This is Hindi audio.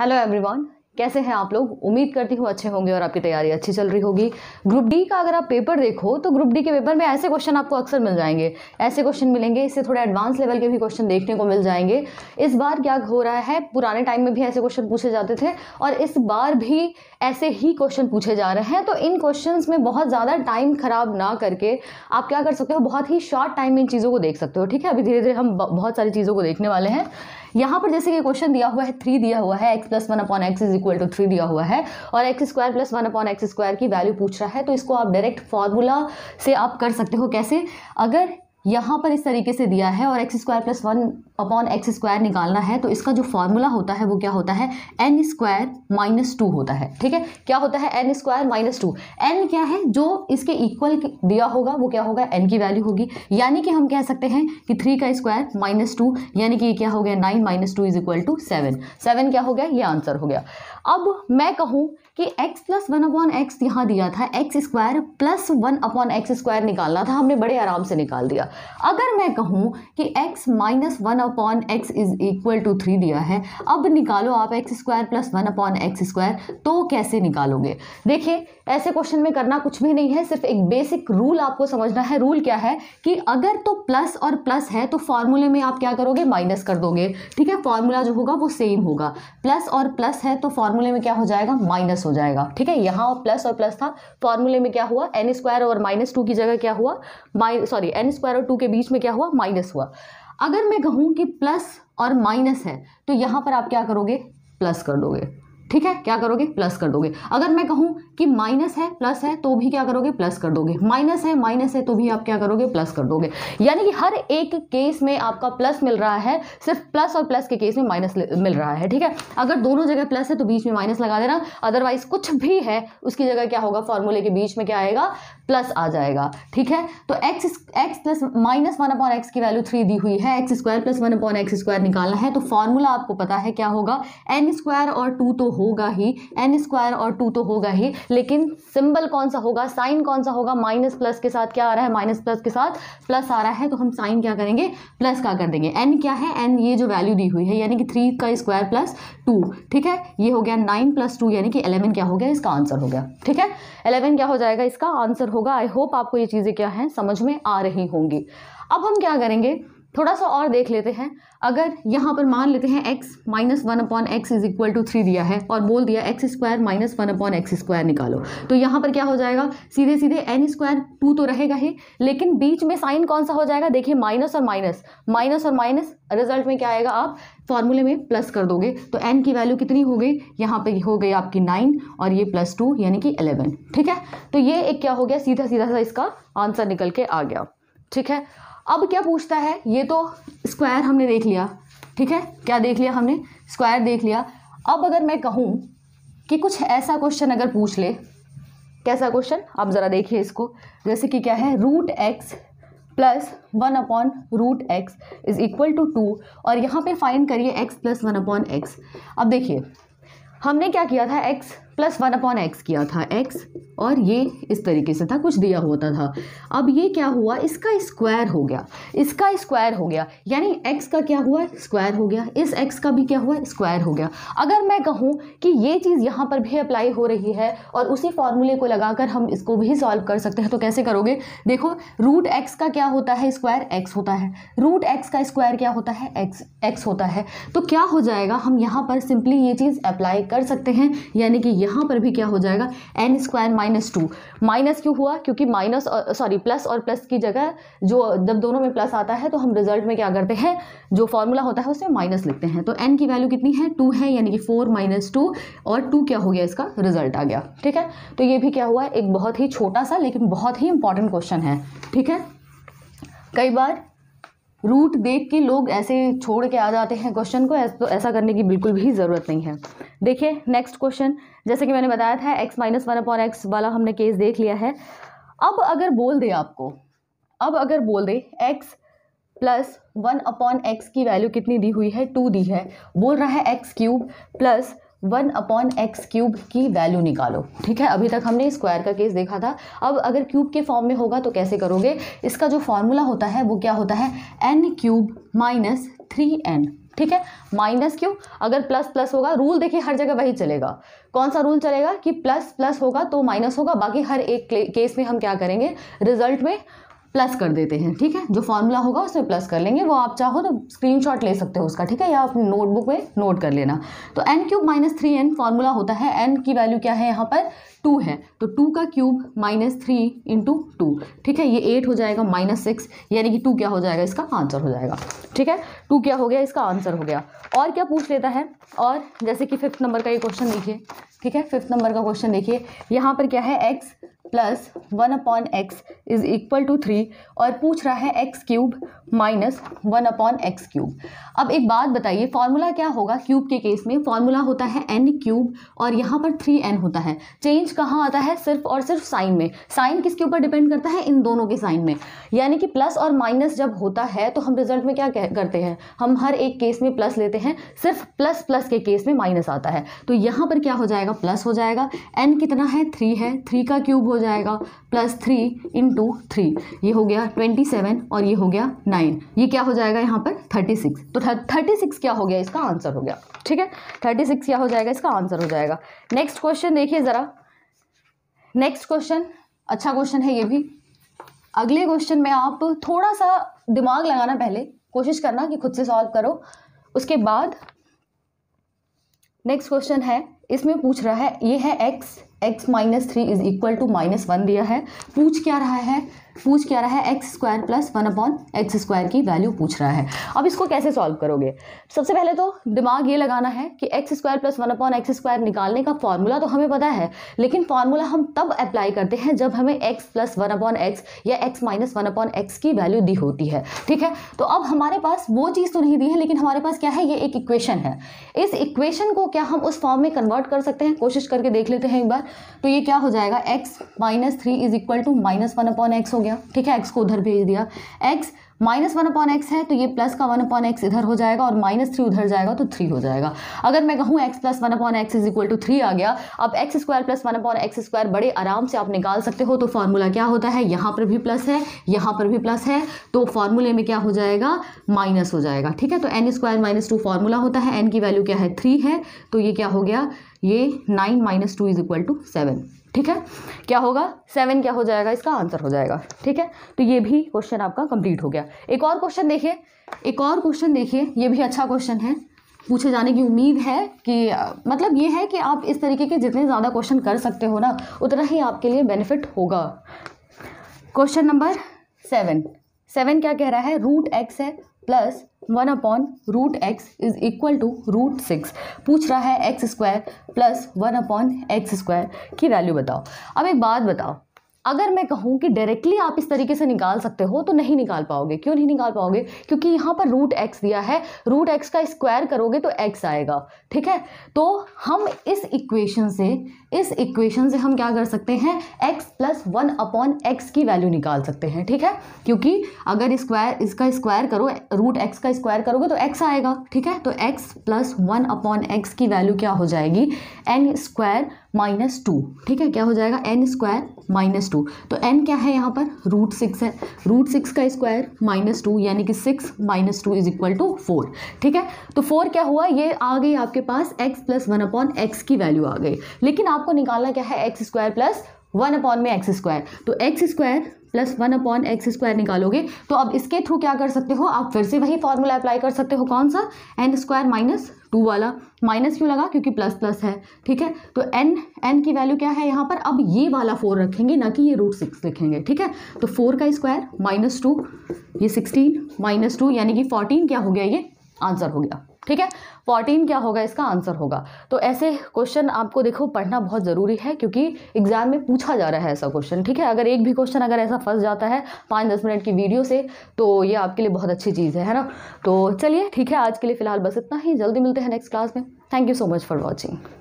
हेलो एवरीवन कैसे हैं आप लोग उम्मीद करती हूँ अच्छे होंगे और आपकी तैयारी अच्छी चल रही होगी ग्रुप डी का अगर आप पेपर देखो तो ग्रुप डी के पेपर में ऐसे क्वेश्चन आपको अक्सर मिल जाएंगे ऐसे क्वेश्चन मिलेंगे इससे थोड़े एडवांस लेवल के भी क्वेश्चन देखने को मिल जाएंगे इस बार क्या हो रहा है पुराने टाइम में भी ऐसे क्वेश्चन पूछे जाते थे और इस बार भी ऐसे ही क्वेश्चन पूछे जा रहे हैं तो इन क्वेश्चन में बहुत ज़्यादा टाइम खराब ना करके आप क्या कर सकते हो बहुत ही शॉर्ट टाइम में इन चीज़ों को देख सकते हो ठीक है अभी धीरे धीरे हम बहुत सारी चीज़ों को देखने वाले हैं यहाँ पर जैसे कि क्वेश्चन दिया हुआ है थ्री दिया हुआ है x plus one upon x is equal to three दिया हुआ है और X square plus one upon x square की वैल्यू पूछ रहा है तो इसको आप डायरेक्ट फॉर्मूला से आप कर सकते हो कैसे अगर यहाँ पर इस तरीके से दिया है और X square plus one upon x square निकालना है तो इसका जो फॉर्मूला होता है वो क्या होता है एन स्क्वायर माइनस टू होता है ठीक है क्या होता है N square minus two N क्या है जो इसके इक्वल दिया होगा वो क्या होगा एन की वैल्यू होगी यानी कि हम कह सकते हैं कि थ्री का स्क्वायर माइनस टू यानी कि ये क्या हो गया nine minus two is equal to seven seven क्या हो गया ये आंसर हो गया अब मैं कहूँ कि x plus one upon X यहाँ दिया था X square plus one upon x square निकालना था हमने बड़े आराम से निकाल दिया अगर मैं कहूँ कि x minus one upon x is equal to three दिया है अब निकालो आप X square plus one upon x square तो कैसे निकालोगे देखिए ऐसे क्वेश्चन में करना कुछ भी नहीं है सिर्फ एक बेसिक रूल आपको समझना है रूल क्या है कि अगर तो प्लस और प्लस है तो फार्मूले में आप क्या करोगे माइनस कर दोगे ठीक है फॉर्मूला जो होगा वो सेम होगा प्लस और प्लस है तो फार्मूले में क्या हो जाएगा माइनस हो हो जाएगा ठीक है यहाँ प्लस और प्लस था फॉर्मूले में क्या हुआ एन स्क्वायर और माइनस टू की जगह क्या हुआ माइन सॉरी एन स्क्वायर और टू के बीच में क्या हुआ माइनस हुआ अगर मैं कहूँ कि प्लस और माइनस है तो यहाँ पर आप क्या करोगे प्लस कर दोगे ठीक है क्या करोगे प्लस कर दोगे अगर मैं कहूँ कि माइनस है प्लस है तो भी क्या करोगे प्लस कर दोगे माइनस है माइनस है तो भी आप क्या करोगे प्लस कर दोगे यानी कि हर एक केस में आपका प्लस मिल रहा है सिर्फ प्लस और प्लस के केस में माइनस मिल रहा है ठीक है अगर दोनों जगह प्लस है तो बीच में माइनस लगा देना अदरवाइज कुछ भी है उसकी जगह क्या होगा फॉर्मूले के बीच में क्या आएगा प्लस आ जाएगा ठीक है तो X X plus minus one upon x की वैल्यू थ्री दी हुई है x square plus one upon x square निकालना है तो फॉर्मूला आपको पता है क्या होगा एन स्क्वायर और टू तो होगा ही एन स्क्वायर और टू तो होगा ही लेकिन सिंबल कौन सा होगा साइन कौन सा होगा माइनस प्लस के साथ क्या आ रहा है माइनस प्लस के साथ प्लस आ रहा है तो हम साइन क्या करेंगे प्लस का कर देंगे एन क्या है एन ये जो वैल्यू दी हुई है यानी कि थ्री का स्क्वायर प्लस टू ठीक है ये हो गया नाइन प्लस टू यानी कि एलेवन क्या हो गया इसका आंसर हो गया ठीक है एलेवन क्या हो जाएगा इसका आंसर होगा आई होप आपको ये चीज़ें क्या हैं समझ में आ रही होंगी अब हम क्या करेंगे थोड़ा सा और देख लेते हैं अगर यहाँ पर मान लेते हैं x minus one upon x is equal to three दिया है और बोल दिया X square minus one upon x square निकालो तो यहाँ पर क्या हो जाएगा सीधे सीधे एन स्क्वायर टू तो रहेगा ही लेकिन बीच में साइन कौन सा हो जाएगा देखिए माइनस और माइनस माइनस और माइनस रिजल्ट में क्या आएगा आप फॉर्मूले में प्लस कर दोगे तो एन की वैल्यू कितनी हो गई यहाँ पर हो गई आपकी नाइन और ये प्लस टू यानी कि अलेवन ठीक है तो ये एक क्या हो गया सीधा सीधा सा इसका आंसर निकल के आ गया ठीक है अब क्या पूछता है ये तो स्क्वायर हमने देख लिया ठीक है क्या देख लिया हमने स्क्वायर देख लिया अब अगर मैं कहूँ कि कुछ ऐसा क्वेश्चन अगर पूछ ले कैसा क्वेश्चन आप ज़रा देखिए इसको जैसे कि क्या है root X plus one upon root X is equal to two और यहाँ पे फाइन करिए X plus one upon X अब देखिए हमने क्या किया था X plus one upon X किया था एक्स और ये इस तरीके से था कुछ दिया होता था अब ये क्या हुआ इसका स्क्वायर हो गया इसका स्क्वायर हो गया यानी एक्स का क्या हुआ स्क्वायर हो गया इस एक्स का भी क्या हुआ स्क्वायर हो गया अगर मैं कहूँ कि ये चीज़ यहाँ पर भी अप्लाई हो रही है और उसी फॉर्मूले को लगाकर हम इसको भी सॉल्व कर सकते हैं तो कैसे करोगे देखो रूट एक्स का क्या होता है स्क्वायर एक्स होता है रूट एक्स का स्क्वायर क्या होता है एक्स एक्स होता है तो क्या हो जाएगा हम यहाँ पर सिंपली ये चीज़ अप्लाई कर सकते हैं यानी कि यहाँ पर भी क्या हो जाएगा N square minus two minus क्यों हुआ क्योंकि माइनस सॉरी प्लस और प्लस की जगह जो जब दोनों में प्लस आता है तो हम रिजल्ट में क्या करते हैं जो फॉर्मूला होता है उसमें माइनस लिखते हैं तो एन की वैल्यू कितनी है टू है यानी कि फोर माइनस टू और टू क्या हो गया इसका रिजल्ट आ गया ठीक है तो ये भी क्या हुआ एक बहुत ही छोटा सा लेकिन बहुत ही इंपॉर्टेंट क्वेश्चन है ठीक है कई बार रूट देख के लोग ऐसे छोड़ के आ जाते हैं क्वेश्चन को ऐसा तो ऐसा करने की बिल्कुल भी ज़रूरत नहीं है देखिए नेक्स्ट क्वेश्चन जैसे कि मैंने बताया था X minus one upon X वाला हमने केस देख लिया है अब अगर बोल दे आपको अब अगर बोल दे X plus one upon x की वैल्यू कितनी दी हुई है टू दी है बोल रहा है x cube plus one upon x cube की वैल्यू निकालो ठीक है अभी तक हमने स्क्वायर का केस देखा था अब अगर क्यूब के फॉर्म में होगा तो कैसे करोगे इसका जो फॉर्मूला होता है वो क्या होता है N cube minus three N ठीक है माइनस क्यों अगर प्लस प्लस होगा रूल देखिए हर जगह वही चलेगा कौन सा रूल चलेगा कि प्लस प्लस होगा तो माइनस होगा बाकी हर एक केस में हम क्या करेंगे रिजल्ट में प्लस कर देते हैं ठीक है जो फॉर्मूला होगा उसमें प्लस कर लेंगे वो आप चाहो तो स्क्रीनशॉट ले सकते हो उसका ठीक है या अपनी नोटबुक में नोट कर लेना तो n cube minus three n formula होता है एन की वैल्यू क्या है यहाँ पर टू है तो टू का cube minus three into two ठीक है ये एट हो जाएगा माइनस सिक्स यानी कि टू क्या हो जाएगा इसका आंसर हो जाएगा ठीक है टू क्या हो गया इसका आंसर हो गया और क्या पूछ लेता है और जैसे कि फिफ्थ नंबर का ये क्वेश्चन देखिए ठीक है फिफ्थ नंबर का क्वेश्चन देखिए यहाँ पर क्या है x plus one upon x is equal to three और पूछ रहा है x cube minus one upon x cube अब एक बात बताइए फॉर्मूला क्या होगा क्यूब के केस में फॉर्मूला होता है एन क्यूब और यहाँ पर थ्री एन होता है चेंज कहाँ आता है सिर्फ और सिर्फ साइन में साइन किसके ऊपर डिपेंड करता है इन दोनों के साइन में यानी कि प्लस और माइनस जब होता है तो हम रिजल्ट में क्या करते हैं हम हर एक केस में प्लस लेते हैं सिर्फ प्लस प्लस के केस में माइनस आता है तो यहाँ पर क्या हो जाएगा प्लस हो जाएगा एन कितना है थ्री है थ्री का क्यूब हो जाएगा प्लस थ्री टू थ्री ये हो गया ट्वेंटी सेवन और ये हो गया नाइन ये क्या हो जाएगा यहाँ पर थर्टी सिक्स तो थर्टी सिक्स क्या हो गया इसका आंसर हो गया ठीक है थर्टी सिक्स क्या हो जाएगा इसका आंसर हो जाएगा नेक्स्ट क्वेश्चन देखिए ज़रा नेक्स्ट क्वेश्चन अच्छा क्वेश्चन है ये भी अगले क्वेश्चन में आप थोड़ा सा दिमाग लगाना पहले कोशिश करना कि खुद से सॉल्व करो उसके बाद नेक्स्ट क्वेश्चन है इसमें पूछ रहा है ये है x x minus three is equal to minus one दिया है पूछ क्या रहा है पूछ क्या रहा है x square plus one upon x square की वैल्यू पूछ रहा है अब इसको कैसे सॉल्व करोगे सबसे पहले तो दिमाग ये लगाना है कि x square plus one upon x square निकालने का फॉर्मूला तो हमें पता है लेकिन फॉर्मूला हम तब अप्लाई करते हैं जब हमें x plus one upon x या x minus one upon x की वैल्यू दी होती है ठीक है तो अब हमारे पास वो चीज़ तो नहीं दी है लेकिन हमारे पास क्या है ये एक इक्वेशन है इस इक्वेशन को क्या हम उस फॉर्म में कन्वर्ट कर सकते हैं कोशिश करके देख लेते हैं एक बार तो ये क्या हो जाएगा x minus three is equal to minus one upon x गया ठीक है एक्स को उधर भेज दिया x minus one upon x है तो ये प्लस का वन अपॉन एक्स इधर हो जाएगा और माइनस थ्री उधर जाएगा तो थ्री हो जाएगा अगर मैं कहूँ x plus one upon x is equal to three आ गया अब x square plus one upon x square बड़े आराम से आप निकाल सकते हो तो फार्मूला क्या होता है यहाँ पर भी प्लस है यहाँ पर भी प्लस है तो फार्मूले में क्या हो जाएगा माइनस हो जाएगा ठीक है तो n square minus two formula होता है एन की वैल्यू क्या है थ्री है तो ये क्या हो गया ये nine minus two is equal to seven ठीक है क्या होगा सेवन क्या हो जाएगा इसका आंसर हो जाएगा ठीक है तो ये भी क्वेश्चन आपका कंप्लीट हो गया एक और क्वेश्चन देखिए एक और क्वेश्चन देखिए ये भी अच्छा क्वेश्चन है पूछे जाने की उम्मीद है कि मतलब ये है कि आप इस तरीके के जितने ज़्यादा क्वेश्चन कर सकते हो ना उतना ही आपके लिए बेनिफिट होगा क्वेश्चन नंबर सेवन सेवन क्या कह रहा है रूट एक्स है plus one upon root x is equal to root six पूछ रहा है x square plus one upon x square की वैल्यू बताओ अब एक बात बताओ अगर मैं कहूँ कि डायरेक्टली आप इस तरीके से निकाल सकते हो तो नहीं निकाल पाओगे क्यों नहीं निकाल पाओगे क्योंकि यहाँ पर रूट एक्स दिया है रूट एक्स का स्क्वायर करोगे तो एक्स आएगा ठीक है तो हम इस इक्वेशन से इस इक्वेशन से हम क्या कर सकते हैं x plus one upon x की वैल्यू निकाल सकते हैं ठीक है क्योंकि अगर स्क्वायर इसका स्क्वायर करो रूट एक्स का स्क्वायर करोगे तो x आएगा ठीक है तो x plus one upon x की वैल्यू क्या हो जाएगी एन स्क्वायर माइनस टू ठीक है क्या हो जाएगा एन स्क्वायर माइनस टू तो एन क्या है यहाँ पर रूट सिक्स है रूट सिक्स का स्क्वायर माइनस टू यानी कि six minus two is equal to four ठीक है तो फोर क्या हुआ ये आ गई आपके पास x plus one upon x की वैल्यू आ गई लेकिन आप आपको निकालना क्या है x square plus one upon में एक्स स्क्वायर तो x square plus one upon x square निकालोगे तो अब इसके थ्रू क्या कर सकते हो आप फिर से वही फॉर्मूला अप्लाई कर सकते हो कौन सा एन स्क्वायर माइनस टू वाला माइनस क्यों लगा क्योंकि प्लस प्लस है ठीक है तो एन एन की वैल्यू क्या है यहाँ पर अब ये वाला फोर रखेंगे ना कि ये रूट सिक्स लिखेंगे ठीक है तो फोर का स्क्वायर माइनस टू ये सिक्सटीन माइनस टू यानी कि फोर्टीन क्या हो गया ये आंसर हो गया ठीक है फोर्टीन क्या होगा इसका आंसर होगा तो ऐसे क्वेश्चन आपको देखो पढ़ना बहुत ज़रूरी है क्योंकि एग्जाम में पूछा जा रहा है ऐसा क्वेश्चन ठीक है अगर एक भी क्वेश्चन अगर ऐसा फंस जाता है पाँच दस मिनट की वीडियो से तो ये आपके लिए बहुत अच्छी चीज़ है है ना तो चलिए ठीक है आज के लिए फ़िलहाल बस इतना ही जल्दी मिलते हैं नेक्स्ट क्लास में thank you so much for watching